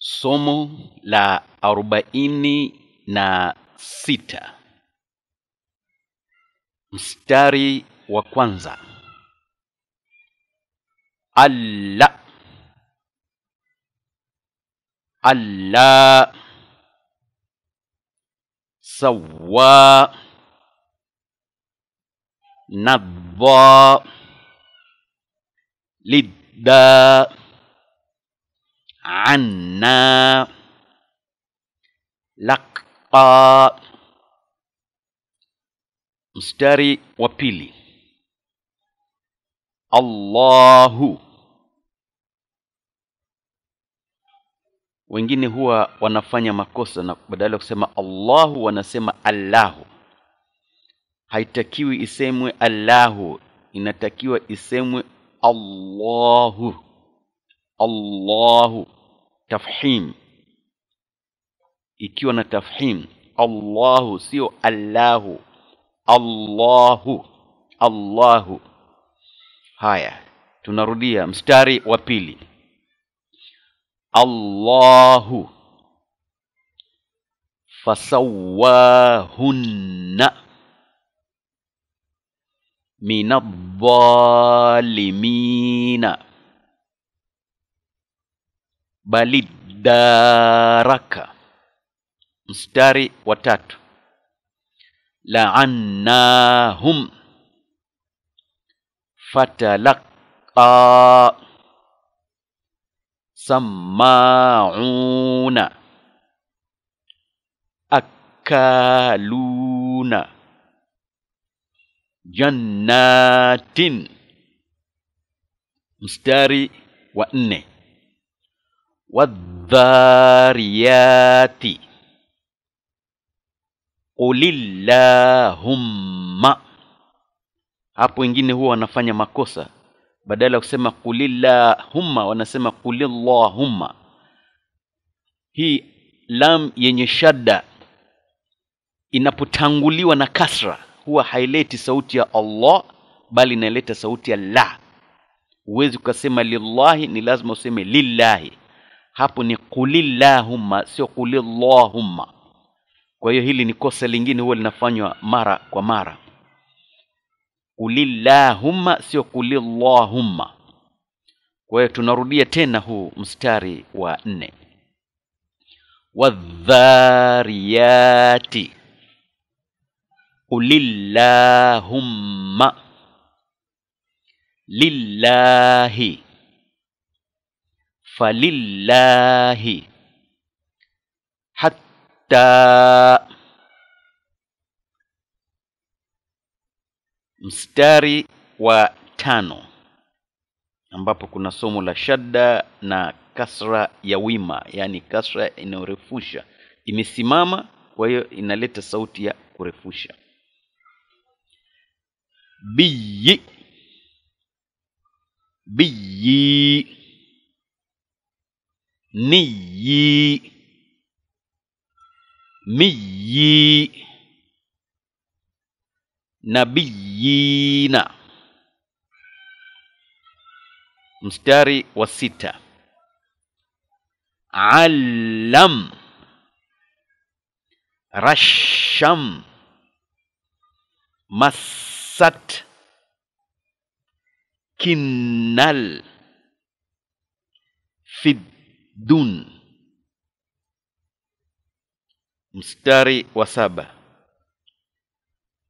Somo la arobaini na sita mstari wa kwanza alla alla sawa nadha lidda عنا laqa mstari wa pili Allahu wengine huwa wanafanya makosa na badala ya kusema Allahu wanasema Allahu haitakiwi isemwe Allahu inatakiwa isemwe Allahu Allahu tafhim ikiwa na tafhim Allahu sio Allahu Allahu Allahu. Haya, tunarudia mstari wa pili. Allahu fasawahunna minadhalimina bali daraka. Mstari wa tatu laannahum fatalaqa sammauna akaluna jannatin mstari wa nne wadhariyati qulillahumma. Hapo wengine huwa wanafanya makosa, badala ya kusema kulillahumma wanasema qulillahumma. Hii lam yenye shadda inapotanguliwa na kasra huwa haileti sauti ya Allah bali inaleta sauti ya la. Huwezi ukasema lillahi, ni lazima useme lillahi hapo ni kulillahumma, sio kulillahumma. Kwa hiyo hili ni kosa lingine huwa linafanywa mara kwa mara, kulillahumma sio kulillahumma. Kwa hiyo tunarudia tena huu mstari wa nne, wadhariyati qulillahumma lillahi falillahi hatta. Mstari wa tano ambapo kuna somo la shadda na kasra ya wima, yaani kasra inayorefusha imesimama, kwa hiyo inaleta sauti ya kurefusha biyi biyi niyi miyi nabiyina mstari wa sita allam rasham masat kinnal fid dun mstari wa saba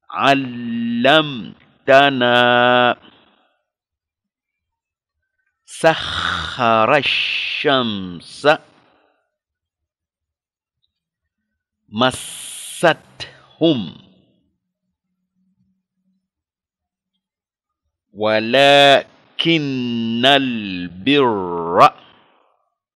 allamtana sakhara shamsa massathum ولكن البر